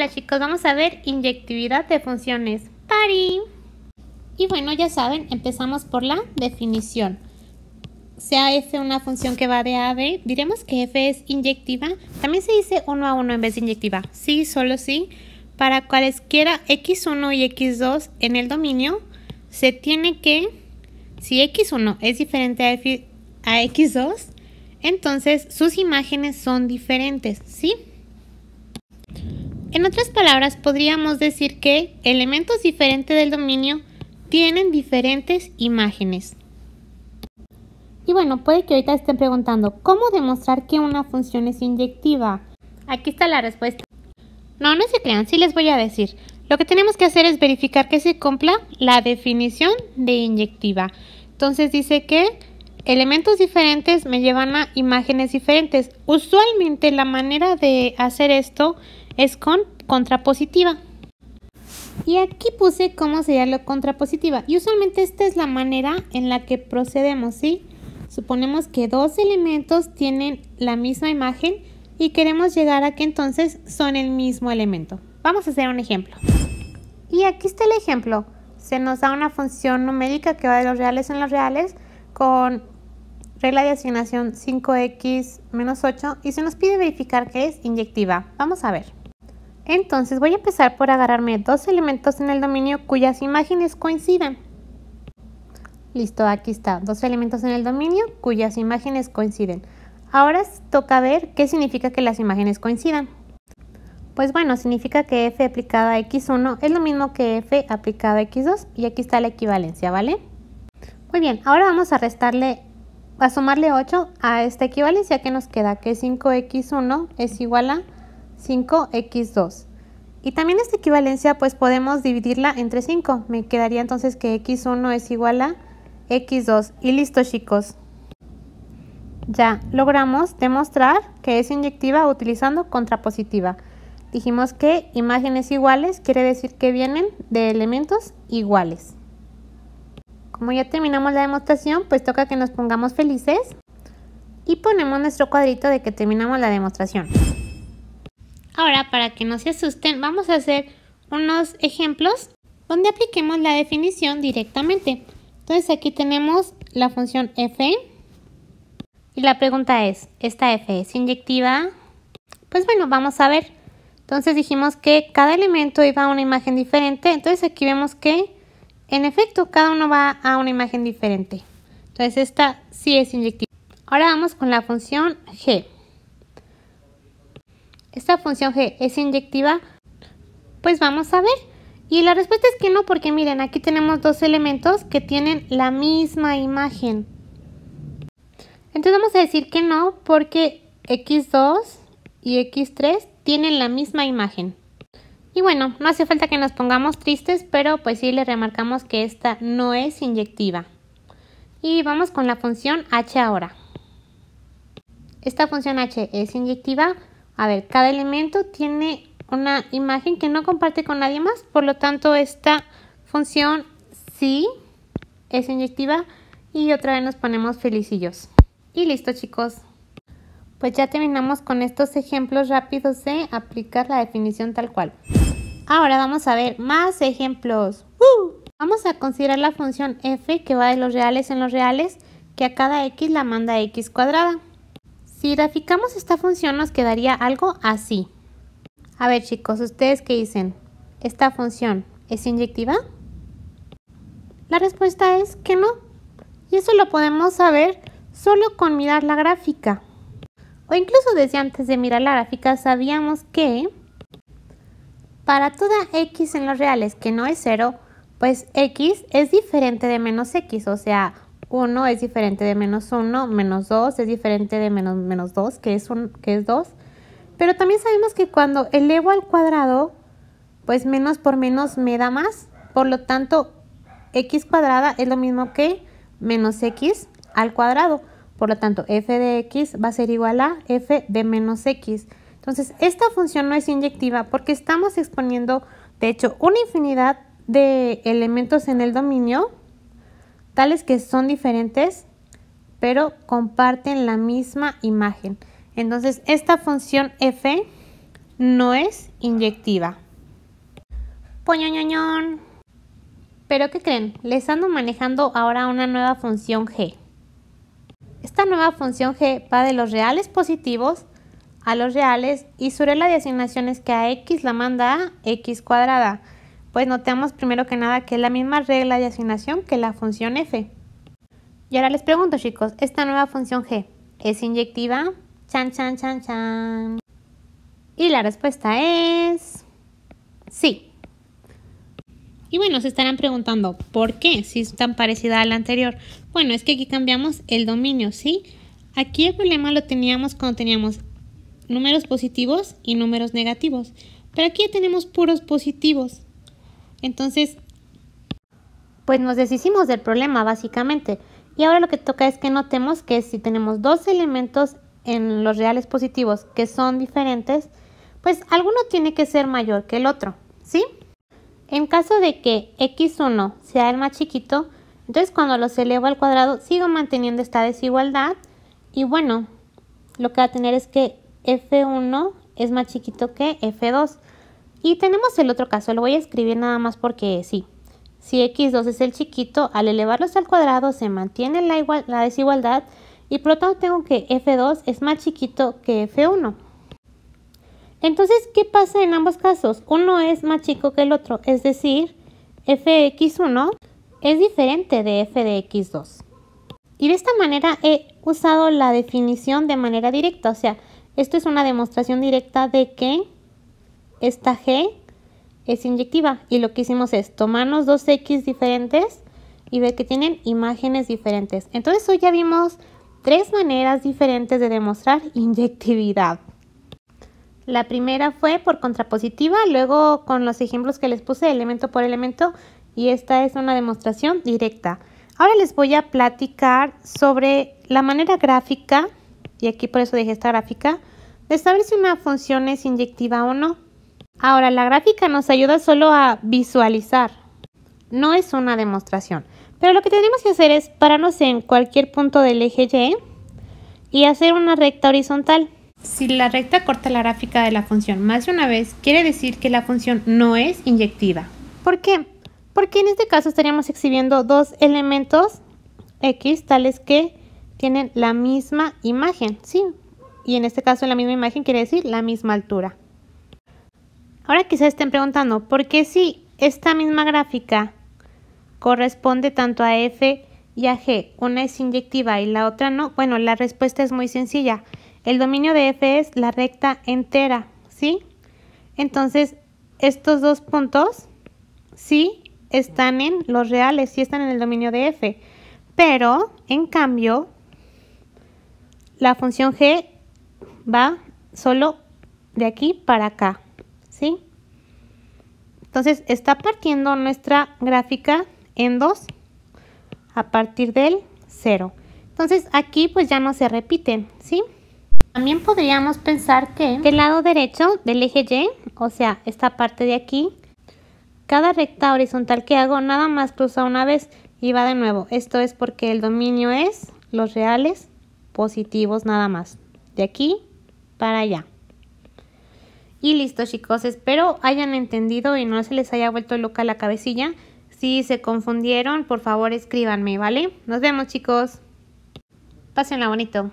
Hola chicos, vamos a ver inyectividad de funciones PARI. Y bueno, ya saben, empezamos por la definición. Sea f una función que va de a a b, diremos que f es inyectiva. También se dice 1 a 1 en vez de inyectiva. Sí, solo sí. Para cualesquiera x1 y x2 en el dominio, se tiene que, si x1 es diferente a, a x2, entonces sus imágenes son diferentes, ¿sí? En otras palabras, podríamos decir que elementos diferentes del dominio tienen diferentes imágenes. Y bueno, puede que ahorita estén preguntando, ¿cómo demostrar que una función es inyectiva? Aquí está la respuesta. No, no se crean, sí les voy a decir. Lo que tenemos que hacer es verificar que se cumpla la definición de inyectiva. Entonces dice que elementos diferentes me llevan a imágenes diferentes. Usualmente la manera de hacer esto es con contrapositiva. Y aquí puse cómo sería lo contrapositiva. Y usualmente esta es la manera en la que procedemos, ¿sí? Suponemos que dos elementos tienen la misma imagen y queremos llegar a que entonces son el mismo elemento. Vamos a hacer un ejemplo. Y aquí está el ejemplo. Se nos da una función numérica que va de los reales en los reales con regla de asignación 5x menos 8 y se nos pide verificar que es inyectiva. Vamos a ver. Entonces voy a empezar por agarrarme dos elementos en el dominio cuyas imágenes coincidan. Listo, aquí está, dos elementos en el dominio cuyas imágenes coinciden. Ahora toca ver qué significa que las imágenes coincidan. Pues bueno, significa que f aplicada a x1 es lo mismo que f aplicada a x2 y aquí está la equivalencia, ¿vale? Muy bien, ahora vamos a restarle, a sumarle 8 a esta equivalencia que nos queda, que 5x1 es igual a 5x2. Y también esta equivalencia pues podemos dividirla entre 5. Me quedaría entonces que x1 es igual a x2. Y listo chicos. Ya logramos demostrar que es inyectiva utilizando contrapositiva. Dijimos que imágenes iguales quiere decir que vienen de elementos iguales. Como ya terminamos la demostración, pues toca que nos pongamos felices y ponemos nuestro cuadrito de que terminamos la demostración. Ahora, para que no se asusten, vamos a hacer unos ejemplos donde apliquemos la definición directamente. Entonces aquí tenemos la función f y la pregunta es, ¿esta f es inyectiva? Pues bueno, vamos a ver. Entonces dijimos que cada elemento iba a una imagen diferente, entonces aquí vemos que en efecto cada uno va a una imagen diferente. Entonces esta sí es inyectiva. Ahora vamos con la función g esta función g es inyectiva? Pues vamos a ver. Y la respuesta es que no, porque miren, aquí tenemos dos elementos que tienen la misma imagen. Entonces vamos a decir que no, porque x2 y x3 tienen la misma imagen. Y bueno, no hace falta que nos pongamos tristes, pero pues sí le remarcamos que esta no es inyectiva. Y vamos con la función h ahora. Esta función h es inyectiva, a ver, cada elemento tiene una imagen que no comparte con nadie más, por lo tanto esta función sí es inyectiva y otra vez nos ponemos felicillos. Y listo chicos. Pues ya terminamos con estos ejemplos rápidos de aplicar la definición tal cual. Ahora vamos a ver más ejemplos. Vamos a considerar la función f que va de los reales en los reales, que a cada x la manda x cuadrada. Si graficamos esta función nos quedaría algo así. A ver chicos, ¿ustedes qué dicen? ¿Esta función es inyectiva? La respuesta es que no. Y eso lo podemos saber solo con mirar la gráfica. O incluso desde antes de mirar la gráfica sabíamos que para toda x en los reales que no es 0, pues x es diferente de menos x, o sea, 1 es diferente de menos 1, menos 2 es diferente de menos, menos 2, que es, un, que es 2. Pero también sabemos que cuando elevo al cuadrado, pues menos por menos me da más. Por lo tanto, x cuadrada es lo mismo que menos x al cuadrado. Por lo tanto, f de x va a ser igual a f de menos x. Entonces, esta función no es inyectiva porque estamos exponiendo, de hecho, una infinidad de elementos en el dominio tales que son diferentes, pero comparten la misma imagen. Entonces, esta función f no es inyectiva. ¡Poñoñoñón! Pero ¿qué creen? Les ando manejando ahora una nueva función g. Esta nueva función g va de los reales positivos a los reales y su regla de asignación es que a x la manda a x cuadrada pues notamos primero que nada que es la misma regla de asignación que la función f. Y ahora les pregunto chicos, ¿esta nueva función g es inyectiva? Chan, chan, chan, chan. Y la respuesta es... Sí. Y bueno, se estarán preguntando, ¿por qué? Si es tan parecida a la anterior. Bueno, es que aquí cambiamos el dominio, ¿sí? Aquí el problema lo teníamos cuando teníamos números positivos y números negativos. Pero aquí ya tenemos puros positivos. Entonces, pues nos deshicimos del problema básicamente. Y ahora lo que toca es que notemos que si tenemos dos elementos en los reales positivos que son diferentes, pues alguno tiene que ser mayor que el otro, ¿sí? En caso de que x1 sea el más chiquito, entonces cuando los elevo al cuadrado sigo manteniendo esta desigualdad y bueno, lo que va a tener es que f1 es más chiquito que f2. Y tenemos el otro caso, lo voy a escribir nada más porque sí. Si x2 es el chiquito, al elevarlos al cuadrado se mantiene la, la desigualdad y por lo tanto tengo que f2 es más chiquito que f1. Entonces, ¿qué pasa en ambos casos? Uno es más chico que el otro, es decir, fx1 es diferente de f de x2. Y de esta manera he usado la definición de manera directa, o sea, esto es una demostración directa de que esta G es inyectiva y lo que hicimos es tomarnos dos X diferentes y ver que tienen imágenes diferentes. Entonces hoy ya vimos tres maneras diferentes de demostrar inyectividad. La primera fue por contrapositiva, luego con los ejemplos que les puse elemento por elemento y esta es una demostración directa. Ahora les voy a platicar sobre la manera gráfica, y aquí por eso dejé esta gráfica, de saber si una función es inyectiva o no. Ahora, la gráfica nos ayuda solo a visualizar. No es una demostración. Pero lo que tenemos que hacer es pararnos en cualquier punto del eje Y y hacer una recta horizontal. Si la recta corta la gráfica de la función más de una vez, quiere decir que la función no es inyectiva. ¿Por qué? Porque en este caso estaríamos exhibiendo dos elementos X tales que tienen la misma imagen, ¿sí? Y en este caso la misma imagen quiere decir la misma altura. Ahora quizás estén preguntando, ¿por qué si esta misma gráfica corresponde tanto a F y a G, una es inyectiva y la otra no? Bueno, la respuesta es muy sencilla. El dominio de F es la recta entera, ¿sí? Entonces, estos dos puntos sí están en los reales, sí están en el dominio de F. Pero, en cambio, la función G va solo de aquí para acá. ¿sí? Entonces está partiendo nuestra gráfica en dos a partir del 0. Entonces aquí pues ya no se repiten, ¿sí? También podríamos pensar que el lado derecho del eje Y, o sea, esta parte de aquí, cada recta horizontal que hago nada más cruza una vez y va de nuevo. Esto es porque el dominio es los reales positivos nada más, de aquí para allá. Y listo chicos, espero hayan entendido y no se les haya vuelto loca la cabecilla. Si se confundieron, por favor escríbanme, ¿vale? Nos vemos chicos. Pásenla bonito.